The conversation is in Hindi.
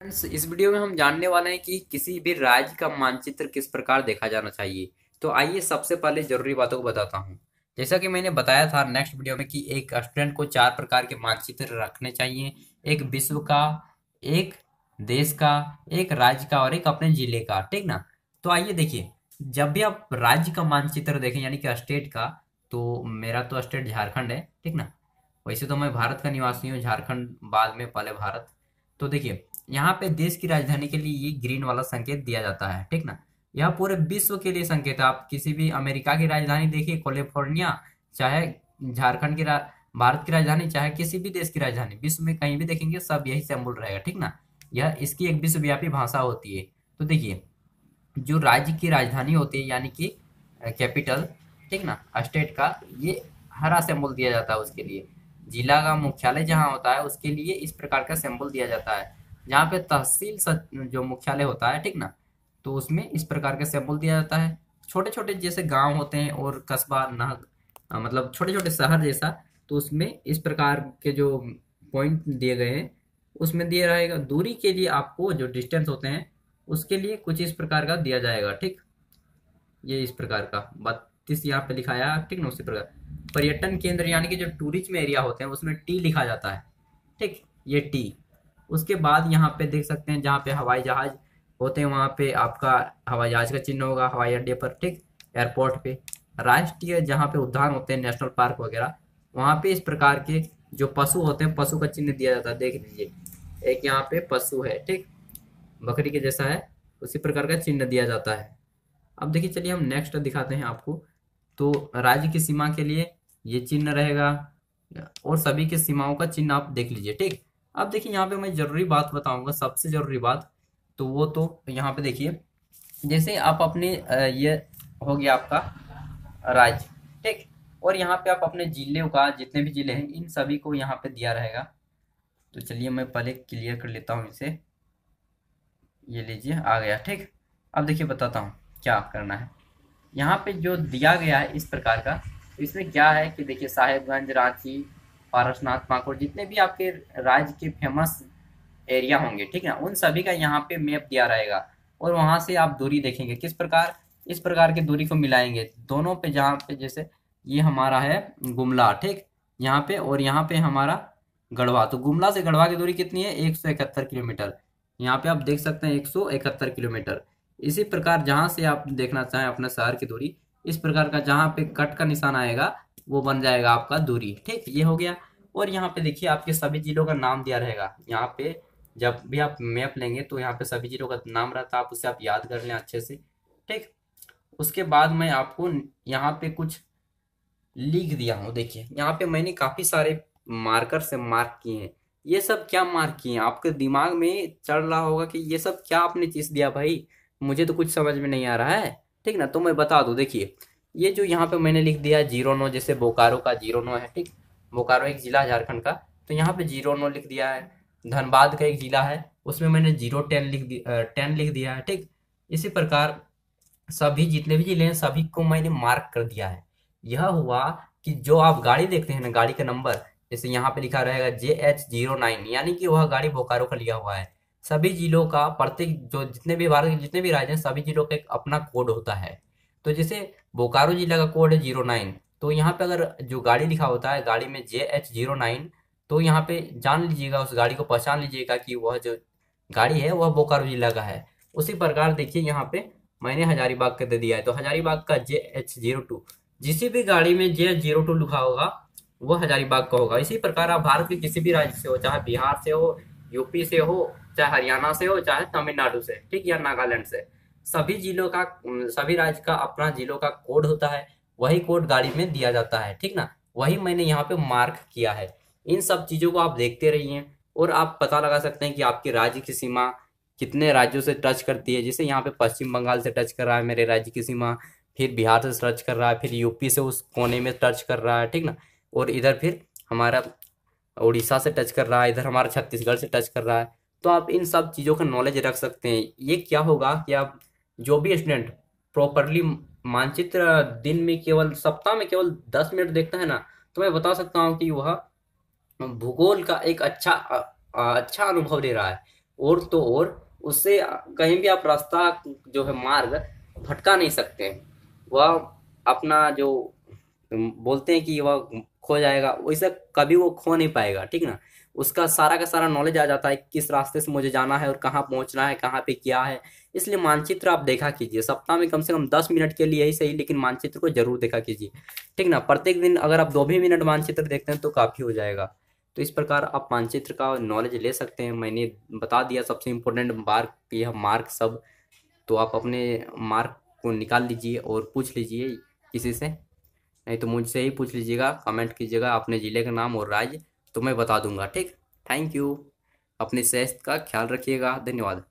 फ्रेंड्स इस वीडियो में हम जानने वाले हैं कि किसी भी राज्य का मानचित्र किस प्रकार देखा जाना चाहिए तो आइए सबसे पहले जरूरी बातों को बताता हूँ जैसा कि मैंने बताया था नेक्स्ट वीडियो में कि एक स्टूडेंट को चार प्रकार के मानचित्र रखने चाहिए एक विश्व का एक देश का एक राज्य का और एक अपने जिले का ठीक ना तो आइए देखिए जब भी आप राज्य का मानचित्र देखें यानी कि स्टेट का तो मेरा तो स्टेट झारखंड है ठीक ना वैसे तो मैं भारत का निवासी हूँ झारखंड बाद में पहले भारत तो देखिए यहाँ पे देश की राजधानी के लिए ये ग्रीन वाला संकेत दिया जाता है ठीक ना यह पूरे विश्व के लिए संकेत है आप किसी भी अमेरिका की राजधानी देखिए कैलिफोर्निया चाहे झारखंड की भारत की राजधानी चाहे किसी भी देश की राजधानी विश्व में कहीं भी देखेंगे सब यही सेम्बुल रहेगा ठीक ना यह इसकी एक विश्वव्यापी भाषा होती है तो देखिए जो राज्य की राजधानी होती है यानी कि कैपिटल ठीक ना स्टेट का ये हरा सेम्बुल दिया जाता है उसके लिए जिला का मुख्यालय जहाँ होता है उसके लिए इस प्रकार का सेम्बुल दिया जाता है जहाँ पे तहसील जो मुख्यालय होता है ठीक ना तो उसमें इस प्रकार के सैंपल दिया जाता है छोटे छोटे जैसे गांव होते हैं और कस्बा नहक मतलब छोटे छोटे शहर जैसा तो उसमें इस प्रकार के जो पॉइंट दिए गए हैं उसमें दिया रहेगा दूरी के लिए आपको जो डिस्टेंस होते हैं उसके लिए कुछ इस प्रकार का दिया जाएगा ठीक ये इस प्रकार का बत्तीस यहाँ पे लिखाया ठीक ना उसी प्रकार पर्यटन केंद्र यानी कि जो टूरिज्म एरिया होते हैं उसमें टी लिखा जाता है ठीक ये टी उसके बाद यहाँ पे देख सकते हैं जहाँ पे हवाई जहाज होते हैं वहाँ पे आपका हवाई जहाज का चिन्ह होगा हवाई अड्डे पर ठीक एयरपोर्ट पे राष्ट्रीय जहाँ पे उद्यान होते हैं नेशनल पार्क वगैरह वहाँ पे इस प्रकार के जो पशु होते हैं पशु का चिन्ह दिया जाता है देख लीजिए एक यहाँ पे पशु है ठीक बकरी के जैसा है उसी प्रकार का चिन्ह दिया जाता है अब देखिए चलिए हम नेक्स्ट दिखाते हैं आपको तो राज्य की सीमा के लिए ये चिन्ह रहेगा और सभी की सीमाओं का चिन्ह आप देख लीजिए ठीक अब देखिए यहाँ पे मैं ज़रूरी बात बताऊंगा सबसे ज़रूरी बात तो वो तो यहाँ पे देखिए जैसे आप अपने ये हो गया आपका राज्य ठीक और यहाँ पे आप अपने जिले का जितने भी जिले हैं इन सभी को यहाँ पे दिया रहेगा तो चलिए मैं पहले क्लियर कर लेता हूँ इसे ये लीजिए आ गया ठीक अब देखिए बताता हूँ क्या करना है यहाँ पे जो दिया गया है इस प्रकार का इसमें क्या है कि देखिए साहेबगंज रांची पारसनाथ पाकुड़ जितने भी आपके राज्य के फेमस एरिया होंगे ठीक है उन सभी का यहाँ पे मैप दिया रहेगा और वहाँ से आप दूरी देखेंगे किस प्रकार इस प्रकार की दूरी को मिलाएंगे दोनों पे जहाँ पे जैसे ये हमारा है गुमला ठीक यहाँ पे और यहाँ पे हमारा गढ़वा तो गुमला से गढ़वा की दूरी कितनी है एक सौ इकहत्तर किलोमीटर यहाँ पे आप देख सकते हैं एक सौ इकहत्तर किलोमीटर इसी प्रकार जहाँ से आप देखना चाहें अपने शहर की दूरी इस प्रकार का जहाँ पे कट का निशान आएगा वो बन जाएगा आपका दूरी ठीक ये हो गया और यहाँ पे देखिए आपके सभी जिलों का नाम दिया रहेगा यहाँ पे जब भी आप मैप लेंगे तो यहाँ पे सभी जिलों का नाम रहता है आप उसे आप याद कर लें अच्छे से ठीक उसके बाद मैं आपको यहाँ पे कुछ लिख दिया हूँ देखिए यहाँ पे मैंने काफ़ी सारे मार्कर से मार्क किए हैं ये सब क्या मार्क किए हैं आपके दिमाग में चढ़ रहा होगा कि ये सब क्या आपने चीज़ दिया भाई मुझे तो कुछ समझ में नहीं आ रहा है ठीक ना तो मैं बता दूँ देखिए ये जो यहाँ पे मैंने लिख दिया जीरो नो जैसे बोकारो का जीरो नो है ठीक बोकारो एक ज़िला झारखंड का तो यहाँ पे जीरो नो लिख दिया है धनबाद का एक ज़िला है उसमें मैंने जीरो टेन लिख दिया टेन लिख दिया है ठीक इसी प्रकार सभी जितने भी ज़िले हैं सभी को मैंने मार्क कर दिया है यह हुआ कि जो आप गाड़ी देखते हैं ना गाड़ी का नंबर जैसे यहाँ पे लिखा रहेगा जे एच जीरो नाइन यानी कि वह गाड़ी बोकारो का लिया हुआ है सभी जिलों का प्रत्येक जो जितने भी भारत के जितने भी राज्य हैं सभी जिलों का एक अपना कोड होता है तो जैसे बोकारो जिला का कोड है जीरो नाइन तो यहाँ पे अगर जो गाड़ी लिखा होता है गाड़ी में जे एच जीरो नाइन तो यहाँ पे जान लीजिएगा उस गाड़ी को पहचान लीजिएगा कि वह जो गाड़ी है वह बोकारो जिला का है उसी प्रकार देखिए यहाँ पे मैंने हजारीबाग का दे दिया है तो हजारीबाग का जे एच जीरो टू जिस भी गाड़ी में जे एच जीरो टू लिखा होगा वह हजारीबाग का होगा इसी प्रकार आप भारत के किसी भी राज्य से हो चाहे बिहार से हो यूपी से हो चाहे हरियाणा से हो चाहे तमिलनाडु से ठीक या नागालैंड से सभी जिलों का सभी राज्य का अपना जिलों का कोड होता है वही कोड गाड़ी में दिया जाता है ठीक ना वही मैंने यहाँ पे मार्क किया है इन सब चीज़ों को आप देखते रहिए और आप पता लगा सकते हैं कि आपके राज्य की सीमा कितने राज्यों से टच करती है जैसे यहाँ पे पश्चिम बंगाल से टच कर रहा है मेरे राज्य की सीमा फिर बिहार से टच कर रहा है फिर यूपी से उस कोने में टच कर रहा है ठीक ना और इधर फिर हमारा उड़ीसा से टच कर रहा है इधर हमारा छत्तीसगढ़ से टच कर रहा है तो आप इन सब चीज़ों का नॉलेज रख सकते हैं ये क्या होगा कि आप जो भी स्टूडेंट प्रॉपरली मानचित्र दिन में केवल सप्ताह में केवल दस मिनट देखता है ना तो मैं बता सकता हूँ कि वह भूगोल का एक अच्छा अच्छा अनुभव दे रहा है और तो और उससे कहीं भी आप रास्ता जो है मार्ग भटका नहीं सकते वह अपना जो बोलते हैं कि वह खो जाएगा वैसे कभी वो खो नहीं पाएगा ठीक ना उसका सारा का सारा नॉलेज आ जाता है किस रास्ते से मुझे जाना है और कहाँ पहुँचना है कहाँ पे क्या है इसलिए मानचित्र आप देखा कीजिए सप्ताह में कम से कम दस मिनट के लिए ही सही लेकिन मानचित्र को जरूर देखा कीजिए ठीक ना प्रत्येक दिन अगर आप दो भी मिनट मानचित्र देखते हैं तो काफ़ी हो जाएगा तो इस प्रकार आप मानचित्र का नॉलेज ले सकते हैं मैंने बता दिया सबसे इम्पोर्टेंट मार्क यह मार्क सब तो आप अपने मार्क को निकाल लीजिए और पूछ लीजिए किसी से नहीं तो मुझसे ही पूछ लीजिएगा कमेंट कीजिएगा अपने ज़िले का नाम और राज्य तो मैं बता दूंगा ठीक थैंक यू अपने सेहत का ख्याल रखिएगा धन्यवाद